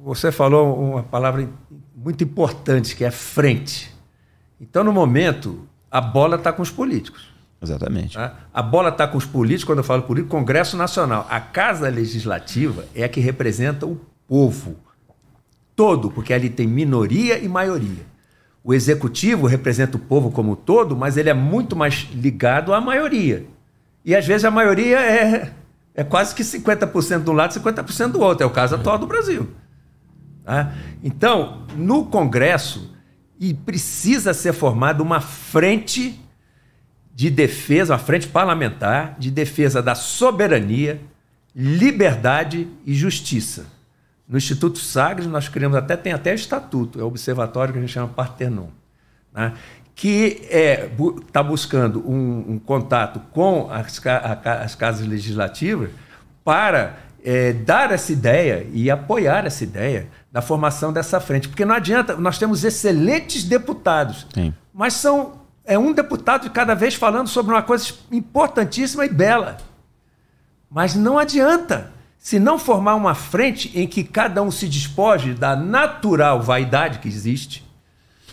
Você falou uma palavra muito importante, que é frente. Então, no momento, a bola está com os políticos. Exatamente. Tá? A bola está com os políticos, quando eu falo político, Congresso Nacional. A Casa Legislativa é a que representa o povo todo, porque ali tem minoria e maioria. O executivo representa o povo como todo, mas ele é muito mais ligado à maioria. E às vezes a maioria é, é quase que 50% de um lado, 50% do outro. É o caso é. atual do Brasil. Né? Então, no Congresso, e precisa ser formada uma frente de defesa, uma frente parlamentar de defesa da soberania, liberdade e justiça. No Instituto Sagres, nós criamos até, tem até estatuto, é o observatório que a gente chama Partenon, né? que está é, tá buscando um, um, contato com as, as casas legislativas para é, dar essa ideia e apoiar essa ideia na formação dessa frente. Porque não adianta, nós temos excelentes deputados, Sim. mas são é um deputado de cada vez falando sobre uma coisa importantíssima e bela. Mas não adianta se não formar uma frente em que cada um se despoje da natural vaidade que existe.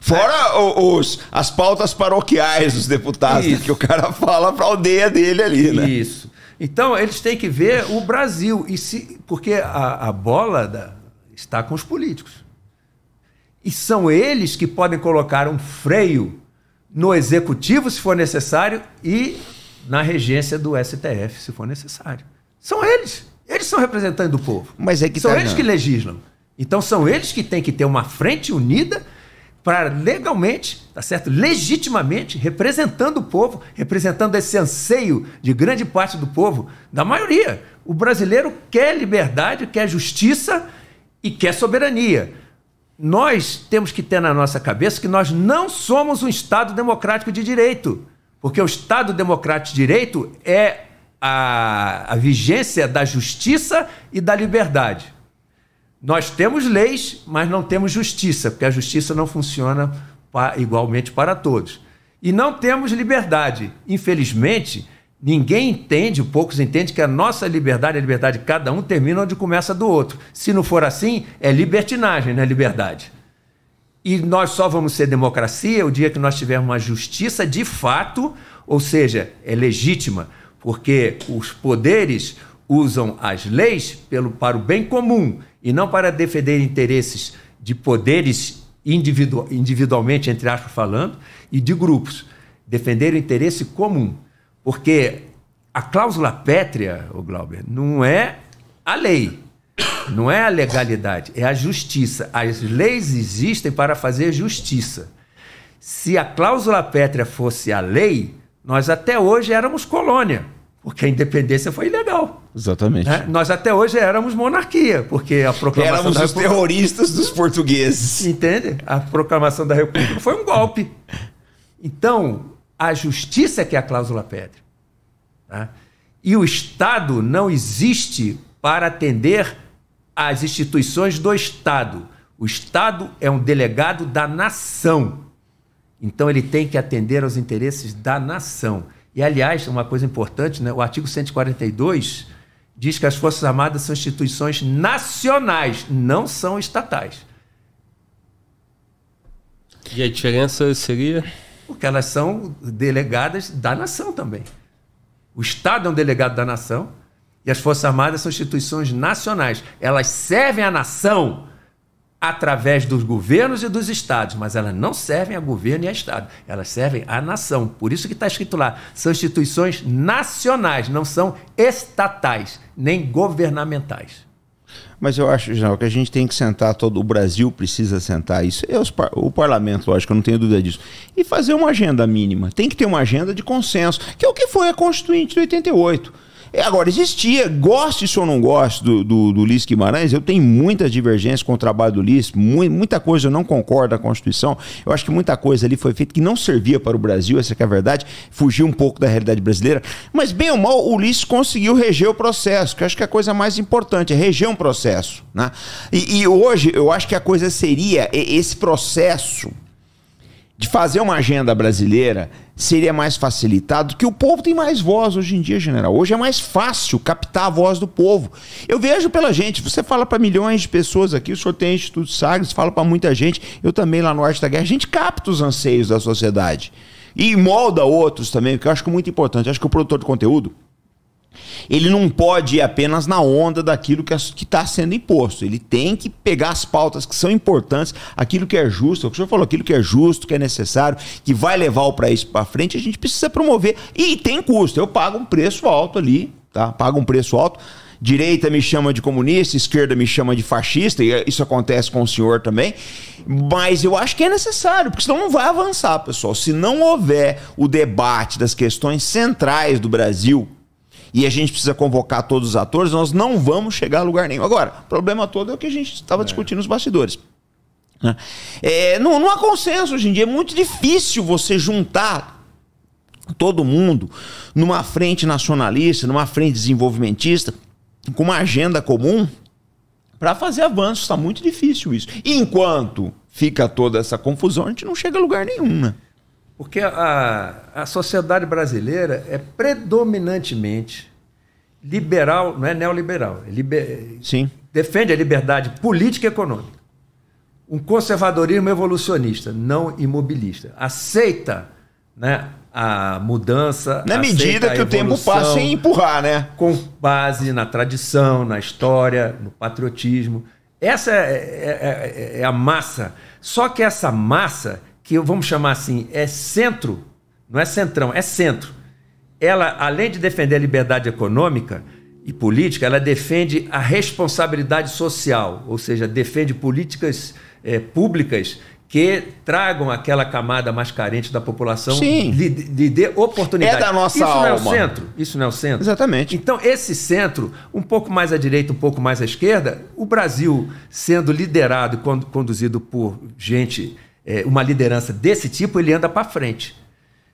Fora os, as pautas paroquiais dos deputados, né? que o cara fala para a aldeia dele ali, né? Isso. Então, eles têm que ver o Brasil, e se, porque a, a bola da, está com os políticos. E são eles que podem colocar um freio no executivo, se for necessário, e na regência do STF, se for necessário. São eles. Eles são representantes do povo. Mas é que são tá eles não. que legislam. Então são eles que têm que ter uma frente unida para legalmente, tá certo? Legitimamente, representando o povo, representando esse anseio de grande parte do povo, da maioria. O brasileiro quer liberdade, quer justiça e quer soberania. Nós temos que ter na nossa cabeça que nós não somos um Estado democrático de direito, porque o Estado democrático de direito é a, a vigência da justiça e da liberdade. Nós temos leis, mas não temos justiça, porque a justiça não funciona igualmente para todos. E não temos liberdade. Infelizmente, ninguém entende, poucos entendem, que a nossa liberdade, a liberdade de cada um, termina onde começa do outro. Se não for assim, é libertinagem, não é liberdade. E nós só vamos ser democracia o dia que nós tivermos uma justiça de fato, ou seja, é legítima, porque os poderes usam as leis pelo, para o bem comum e não para defender interesses de poderes individu individualmente, entre aspas, falando, e de grupos. Defender o interesse comum. Porque a cláusula pétrea, o Glauber, não é a lei, não é a legalidade, é a justiça. As leis existem para fazer justiça. Se a cláusula pétrea fosse a lei, nós até hoje éramos colônia. Porque a independência foi ilegal. Exatamente. Né? Nós até hoje éramos monarquia, porque a proclamação. Éramos da os República... terroristas dos portugueses. Entende? A proclamação da República foi um golpe. Então, a justiça é que é a cláusula pedre. Né? E o Estado não existe para atender às instituições do Estado. O Estado é um delegado da nação. Então, ele tem que atender aos interesses da nação. E, aliás, uma coisa importante, né? o artigo 142 diz que as Forças Armadas são instituições nacionais, não são estatais. E a diferença seria? Porque elas são delegadas da nação também. O Estado é um delegado da nação e as Forças Armadas são instituições nacionais. Elas servem à nação através dos governos e dos estados, mas elas não servem a governo e a estado, elas servem à nação. Por isso que está escrito lá, são instituições nacionais, não são estatais nem governamentais. Mas eu acho, General, que a gente tem que sentar todo o Brasil precisa sentar isso. É os, o parlamento, lógico, eu não tenho dúvida disso. E fazer uma agenda mínima. Tem que ter uma agenda de consenso, que é o que foi a Constituinte de 88 é, agora, existia, goste ou não goste do, do, do Ulisses Guimarães, eu tenho muitas divergências com o trabalho do Ulisses, mu muita coisa eu não concordo da Constituição, eu acho que muita coisa ali foi feita que não servia para o Brasil, essa é a verdade, fugiu um pouco da realidade brasileira, mas bem ou mal, o Ulisses conseguiu reger o processo, que eu acho que é a coisa mais importante, é reger um processo, né? E, e hoje, eu acho que a coisa seria esse processo de fazer uma agenda brasileira seria mais facilitado, que o povo tem mais voz hoje em dia, general. Hoje é mais fácil captar a voz do povo. Eu vejo pela gente, você fala para milhões de pessoas aqui, o senhor tem Instituto Sagres, fala para muita gente, eu também lá no Arte da Guerra, a gente capta os anseios da sociedade. E molda outros também, que eu acho que é muito importante. Eu acho que o produtor de conteúdo, ele não pode ir apenas na onda daquilo que está sendo imposto. Ele tem que pegar as pautas que são importantes, aquilo que é justo, o que o senhor falou, aquilo que é justo, que é necessário, que vai levar o país para frente, a gente precisa promover. E tem custo. Eu pago um preço alto ali, tá? Pago um preço alto. Direita me chama de comunista, esquerda me chama de fascista, e isso acontece com o senhor também. Mas eu acho que é necessário, porque senão não vai avançar, pessoal. Se não houver o debate das questões centrais do Brasil, e a gente precisa convocar todos os atores, nós não vamos chegar a lugar nenhum. Agora, o problema todo é o que a gente estava é. discutindo nos bastidores. Né? É, não, não há consenso hoje em dia, é muito difícil você juntar todo mundo numa frente nacionalista, numa frente desenvolvimentista, com uma agenda comum para fazer avanços. Está muito difícil isso. E enquanto fica toda essa confusão, a gente não chega a lugar nenhum, né? Porque a, a sociedade brasileira é predominantemente liberal, não é neoliberal. É liber... Sim. Defende a liberdade política e econômica. Um conservadorismo evolucionista, não imobilista. Aceita né, a mudança. Na medida que o tempo passa em empurrar, né? Com base na tradição, na história, no patriotismo. Essa é, é, é, é, é a massa. Só que essa massa que vamos chamar assim, é centro, não é centrão, é centro. Ela, além de defender a liberdade econômica e política, ela defende a responsabilidade social, ou seja, defende políticas é, públicas que tragam aquela camada mais carente da população de Lhe, dê oportunidade. É da nossa Isso alma. Isso não é o centro. Isso não é o centro. Exatamente. Então, esse centro, um pouco mais à direita, um pouco mais à esquerda, o Brasil sendo liderado e conduzido por gente é, uma liderança desse tipo, ele anda para frente.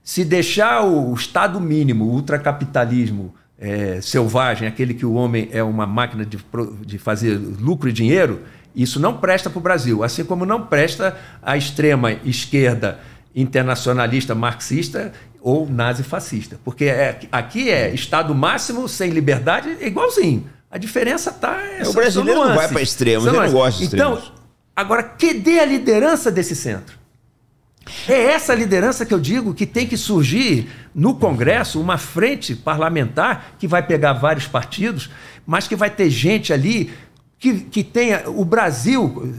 Se deixar o, Estado mínimo, o ultracapitalismo é, selvagem, aquele que o homem é uma máquina de, de fazer lucro e dinheiro, isso não presta para o Brasil, assim como não presta a extrema esquerda internacionalista marxista ou nazifascista. Porque é, aqui é Estado máximo, sem liberdade, é igualzinho. A diferença está. É, é, o brasileiro não vai para extremos, ele não gosta de então, Agora, que dê a liderança desse centro? É essa liderança que eu digo que tem que surgir no Congresso, uma frente parlamentar que vai pegar vários partidos, mas que vai ter gente ali que, que tenha o Brasil,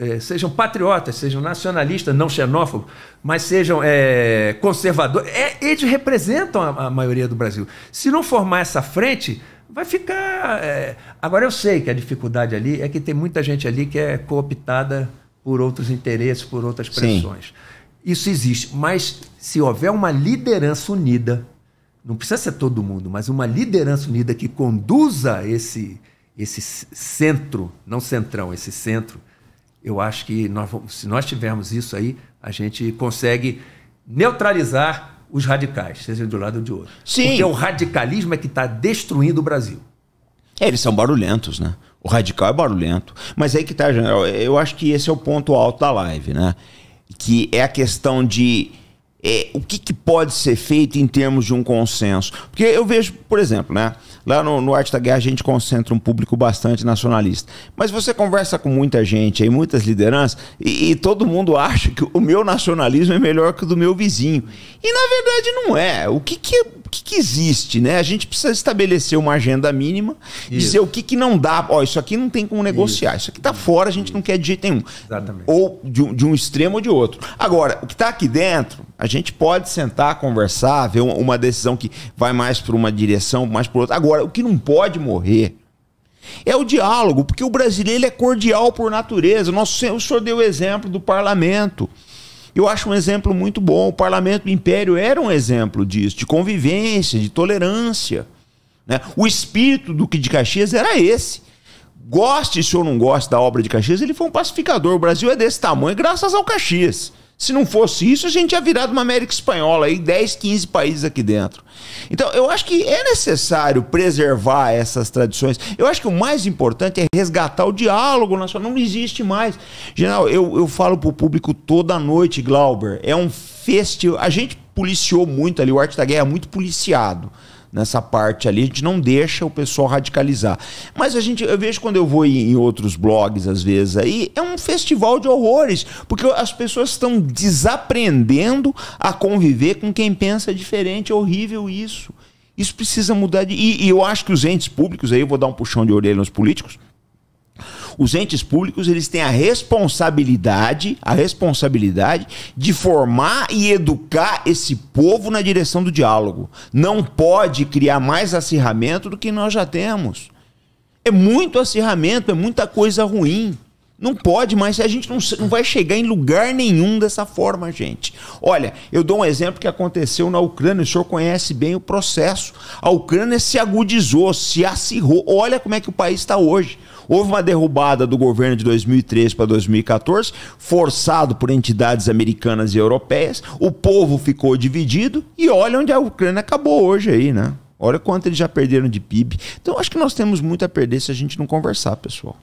é, sejam patriotas, sejam nacionalistas, não xenófobos, mas sejam é, conservadores. É, eles representam a, a, maioria do Brasil. Se não formar essa frente, vai ficar. É... Agora, eu sei que a dificuldade ali é que tem muita gente ali que é cooptada por outros interesses, por outras pressões. Sim. Isso existe, mas se houver uma liderança unida, não precisa ser todo mundo, mas uma liderança unida que conduza esse esse centro, não centrão, esse centro, eu acho que nós, se nós tivermos isso aí, a gente consegue neutralizar os radicais, seja de um lado ou de outro. Sim. Porque o radicalismo é que está destruindo o Brasil. É, eles são barulhentos, né? O radical é barulhento. Mas aí que tá, general, eu acho que esse é o ponto alto da live, né? Que é a questão de é, o que, que, pode ser feito em termos de um consenso? Porque eu vejo, por exemplo, né? Lá no, no Arte da Guerra a gente concentra um público bastante nacionalista. Mas você conversa com muita gente aí, muitas lideranças, e, e, todo mundo acha que o meu nacionalismo é melhor que o do meu vizinho. E na verdade não é. O que, que que, que, existe, né? A gente precisa estabelecer uma agenda mínima, e dizer o que, que não dá. Ó, isso aqui não tem como negociar, isso, isso aqui está fora, a gente isso. não quer de jeito nenhum. Exatamente. Ou de, de, um extremo ou de outro. Agora, o que está aqui dentro, a gente pode sentar, conversar, ver uma, uma decisão que vai mais para uma direção, mais para outra. Agora, o que não pode morrer é o diálogo, porque o brasileiro é cordial por natureza. Nosso, o senhor deu o exemplo do parlamento. Eu acho um exemplo muito bom. O parlamento do império era um exemplo disso, de convivência, de tolerância. Né? O espírito do que de Caxias era esse. Goste se ou não goste da obra de Caxias, ele foi um pacificador. O Brasil é desse tamanho graças ao Caxias. Se não fosse isso, a gente ia virado uma América Espanhola aí, 10, 15 países aqui dentro. Então, eu acho que é necessário preservar essas tradições. Eu acho que o mais importante é resgatar o diálogo nacional. Não existe mais. General, eu, eu falo pro público toda noite, Glauber. É um festival. A gente policiou muito ali, o arte da guerra é muito policiado nessa parte ali. A gente não deixa o pessoal radicalizar. Mas a gente, eu vejo quando eu vou em, outros blogs, às vezes, aí, é um festival de horrores, porque as pessoas estão desaprendendo a conviver com quem pensa diferente. É horrível isso. Isso precisa mudar de. E, e eu acho que os entes públicos, aí eu vou dar um puxão de orelha nos políticos os entes públicos eles têm a responsabilidade, a responsabilidade de formar e educar esse povo na direção do diálogo. Não pode criar mais acirramento do que nós já temos. É muito acirramento, é muita coisa ruim. Não pode mais, a gente não, não vai chegar em lugar nenhum dessa forma, gente. Olha, eu dou um exemplo que aconteceu na Ucrânia, o senhor conhece bem o processo. A Ucrânia se agudizou, se acirrou. Olha como é que o país está hoje. Houve uma derrubada do governo de 2013 para 2014, forçado por entidades americanas e europeias. O povo ficou dividido e olha onde a Ucrânia acabou hoje aí, né? Olha quanto eles já perderam de PIB. Então acho que nós temos muito a perder se a gente não conversar, pessoal.